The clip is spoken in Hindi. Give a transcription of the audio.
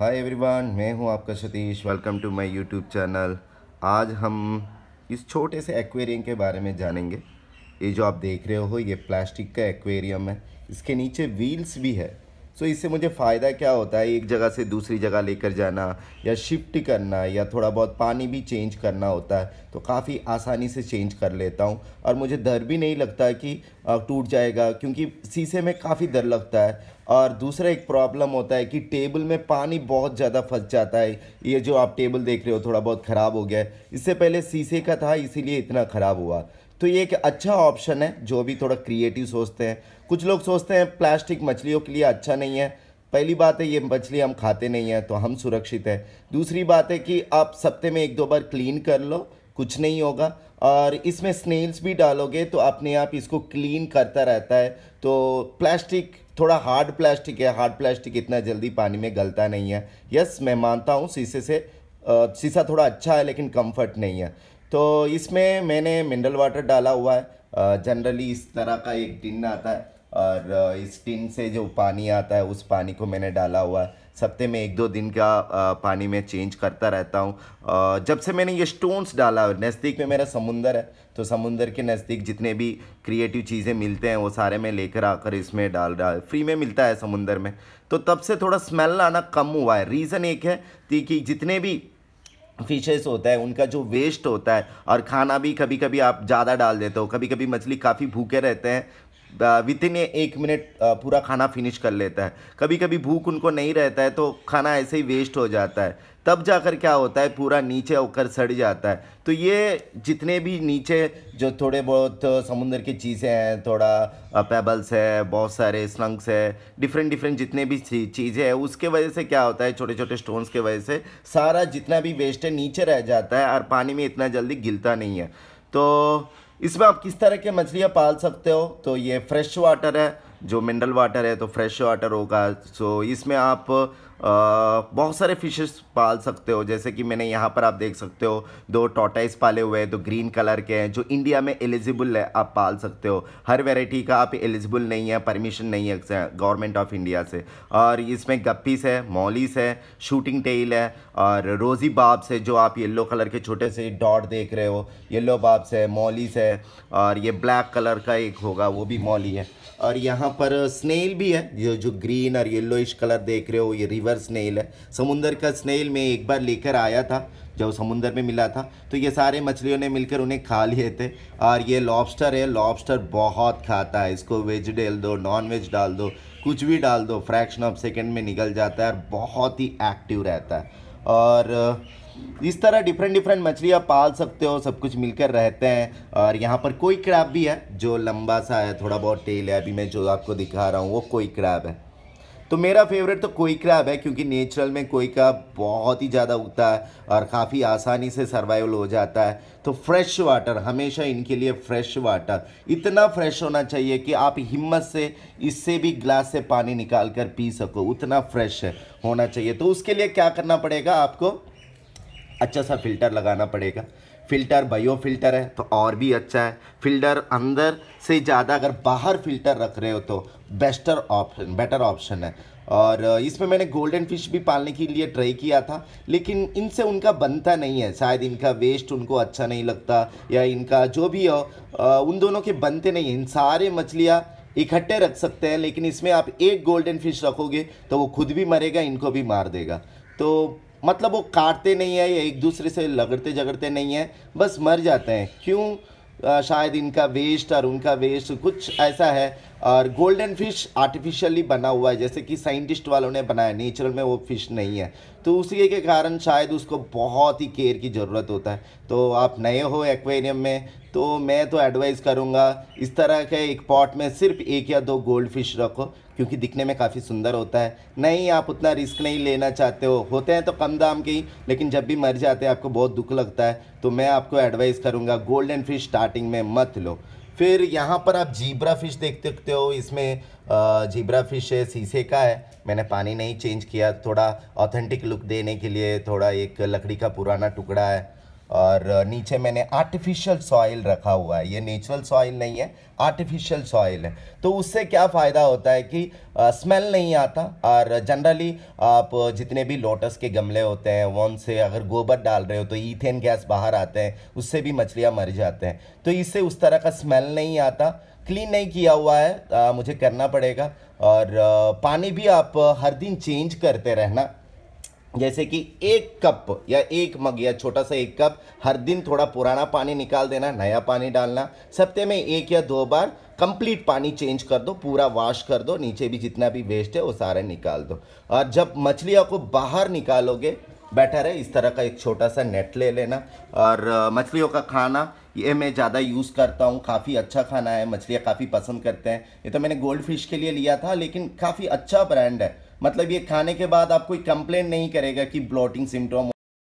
हाय एवरीवन मैं हूं आपका Satish welcome to my YouTube channel आज हम इस छोटे से एक्वेरियम के बारे में जानेंगे ये जो आप देख रहे हो ये प्लास्टिक का एक्वेरियम है इसके नीचे व्हील्स भी है सो so, इससे मुझे फ़ायदा क्या होता है एक जगह से दूसरी जगह लेकर जाना या शिफ्ट करना या थोड़ा बहुत पानी भी चेंज करना होता है तो काफ़ी आसानी से चेंज कर लेता हूँ और मुझे डर भी नहीं लगता कि टूट जाएगा क्योंकि शीशे में काफ़ी डर लगता है और दूसरा एक प्रॉब्लम होता है कि टेबल में पानी बहुत ज़्यादा फंस जाता है ये जो आप टेबल देख रहे हो थोड़ा बहुत ख़राब हो गया है इससे पहले शीशे का था इसीलिए इतना ख़राब हुआ तो ये एक अच्छा ऑप्शन है जो भी थोड़ा क्रिएटिव सोचते हैं कुछ लोग सोचते हैं प्लास्टिक मछलियों के लिए अच्छा नहीं है पहली बात है ये मछली हम खाते नहीं हैं तो हम सुरक्षित है दूसरी बात है कि आप सप्ते में एक दो बार क्लीन कर लो कुछ नहीं होगा और इसमें स्नेल्स भी डालोगे तो अपने आप इसको क्लीन करता रहता है तो प्लास्टिक थोड़ा हार्ड प्लास्टिक है हार्ड प्लास्टिक इतना जल्दी पानी में गलता नहीं है यस मैं मानता हूँ शीशे से शीशा थोड़ा अच्छा है लेकिन कम्फर्ट नहीं है तो इसमें मैंने मिनरल वाटर डाला हुआ है जनरली इस तरह का एक टिन आता है और इस टिन से जो पानी आता है उस पानी को मैंने डाला हुआ है सप्ते में एक दो दिन का पानी मैं चेंज करता रहता हूँ जब से मैंने ये स्टोन्स डाला नज़दीक में मेरा समुंदर है तो समुंदर के नज़दीक जितने भी क्रिएटिव चीज़ें मिलते हैं वो सारे मैं लेकर आकर इसमें डाल रहा फ्री में मिलता है समुंदर में तो तब से थोड़ा स्मेल आना कम हुआ है रीज़न एक है कि जितने भी फिशेस होता है उनका जो वेस्ट होता है और खाना भी कभी कभी आप ज़्यादा डाल देते हो कभी कभी मछली काफ़ी भूखे रहते हैं विद इन एक मिनट पूरा खाना फिनिश कर लेता है कभी कभी भूख उनको नहीं रहता है तो खाना ऐसे ही वेस्ट हो जाता है तब जाकर क्या होता है पूरा नीचे होकर सड़ जाता है तो ये जितने भी नीचे जो थोड़े बहुत समुंदर की चीज़ें हैं थोड़ा पेबल्स है बहुत सारे स्लंग्स है डिफरेंट डिफरेंट जितने भी चीज़ें हैं उसके वजह से क्या होता है छोटे छोटे स्टोन्स के वजह से सारा जितना भी वेस्ट है नीचे रह जाता है और पानी में इतना जल्दी गिलता नहीं है तो इसमें आप किस तरह के मछलियाँ पाल सकते हो तो ये फ्रेश वाटर है जो मिनरल वाटर है तो फ्रेश वाटर होगा सो इसमें आप बहुत सारे फिशेस पाल सकते हो जैसे कि मैंने यहाँ पर आप देख सकते हो दो टोटाइस पाले हुए हैं दो ग्रीन कलर के हैं जो इंडिया में एलिजिबल है आप पाल सकते हो हर वेराइटी का आप एलिजिबल नहीं है परमिशन नहीं है गवर्नमेंट ऑफ इंडिया से और इसमें गप्पीस है मॉलिस है शूटिंग टेल है और रोजी बाब्स है जो आप येल्लो कलर के छोटे से डॉट देख रहे हो येल्लो बाब्स है मॉलिस है और ये ब्लैक कलर का एक होगा वो भी मॉली है और यहाँ यहाँ पर स्नेल भी है ये जो ग्रीन और येल्लोइश कलर देख रहे हो ये रिवर स्नेल है समुंदर का स्नेल मैं एक बार लेकर आया था जब समुंदर में मिला था तो ये सारे मछलियों ने मिलकर उन्हें खा लिए थे और ये लॉबस्टर है लॉबस्टर बहुत खाता है इसको वेज डाल दो नॉन वेज डाल दो कुछ भी डाल दो फ्रैक्शन ऑफ सेकेंड में निकल जाता है और बहुत ही एक्टिव रहता है और इस तरह डिफरेंट डिफरेंट मछलियाँ पाल सकते हो सब कुछ मिलकर रहते हैं और यहाँ पर कोई क्रैप भी है जो लंबा सा है थोड़ा बहुत टेल है अभी मैं जो आपको दिखा रहा हूँ वो कोई क्रैप है तो मेरा फेवरेट तो कोई क्रैब है क्योंकि नेचुरल में कोई क्रैब बहुत ही ज़्यादा उगता है और काफ़ी आसानी से सर्वाइवल हो जाता है तो फ्रेश वाटर हमेशा इनके लिए फ्रेश वाटर इतना फ्रेश होना चाहिए कि आप हिम्मत से इससे भी ग्लास से पानी निकाल कर पी सको उतना फ्रेश होना चाहिए तो उसके लिए क्या करना पड़ेगा आपको अच्छा सा फिल्टर लगाना पड़ेगा फिल्टर बायो फिल्टर है तो और भी अच्छा है फिल्टर अंदर से ज़्यादा अगर बाहर फिल्टर रख रहे हो तो बेस्टर ऑप्शन बेटर ऑप्शन है और इसमें मैंने गोल्डन फिश भी पालने के लिए ट्राई किया था लेकिन इनसे उनका बनता नहीं है शायद इनका वेस्ट उनको अच्छा नहीं लगता या इनका जो भी हो उन दोनों के बनते नहीं हैं इन सारे मछलियाँ इकट्ठे रख सकते हैं लेकिन इसमें आप एक गोल्डन फिश रखोगे तो वो खुद भी मरेगा इनको भी मार देगा तो मतलब वो काटते नहीं है या एक दूसरे से लगड़ते झगड़ते नहीं है बस मर जाते हैं क्यों शायद इनका वेस्ट और उनका वेस्ट कुछ ऐसा है और गोल्डन फिश आर्टिफिशियली बना हुआ है जैसे कि साइंटिस्ट वालों ने बनाया नेचुरल में वो फिश नहीं है तो उसी के कारण शायद उसको बहुत ही केयर की ज़रूरत होता है तो आप नए हो एक्वेरियम में तो मैं तो एडवाइस करूँगा इस तरह के एक पॉट में सिर्फ एक या दो गोल्ड फिश रखो क्योंकि दिखने में काफ़ी सुंदर होता है नहीं आप उतना रिस्क नहीं लेना चाहते हो होते हैं तो कम दाम के ही लेकिन जब भी मर जाते हैं आपको बहुत दुख लगता है तो मैं आपको एडवाइस करूँगा गोल्डन फिश स्टार्टिंग में मत लो फिर यहाँ पर आप जीब्रा फिश देख सकते हो इसमें जीब्रा फिश है शीशे का है मैंने पानी नहीं चेंज किया थोड़ा ऑथेंटिक लुक देने के लिए थोड़ा एक लकड़ी का पुराना टुकड़ा है और नीचे मैंने आर्टिफिशियल सॉइल रखा हुआ है ये नेचुरल सॉइल नहीं है आर्टिफिशियल सॉइल है तो उससे क्या फ़ायदा होता है कि आ, स्मेल नहीं आता और जनरली आप जितने भी लोटस के गमले होते हैं वन से अगर गोबर डाल रहे हो तो ईथेन गैस बाहर आते हैं उससे भी मछलियाँ मर जाते हैं तो इससे उस तरह का स्मेल नहीं आता क्लीन नहीं किया हुआ है आ, मुझे करना पड़ेगा और आ, पानी भी आप हर दिन चेंज करते रहना जैसे कि एक कप या एक मग या छोटा सा एक कप हर दिन थोड़ा पुराना पानी निकाल देना नया पानी डालना सप्ताह में एक या दो बार कंप्लीट पानी चेंज कर दो पूरा वॉश कर दो नीचे भी जितना भी वेस्ट है वो सारा निकाल दो और जब मछलियों को बाहर निकालोगे बेटर है इस तरह का एक छोटा सा नेट ले लेना और मछलियों का खाना ये मैं ज़्यादा यूज़ करता हूँ काफ़ी अच्छा खाना है मछलियाँ काफ़ी पसंद करते हैं ये तो मैंने गोल्ड फिश के लिए लिया था लेकिन काफ़ी अच्छा ब्रांड है मतलब ये खाने के बाद आप कोई कंप्लेन नहीं करेगा कि ब्लॉटिंग सिम्टोम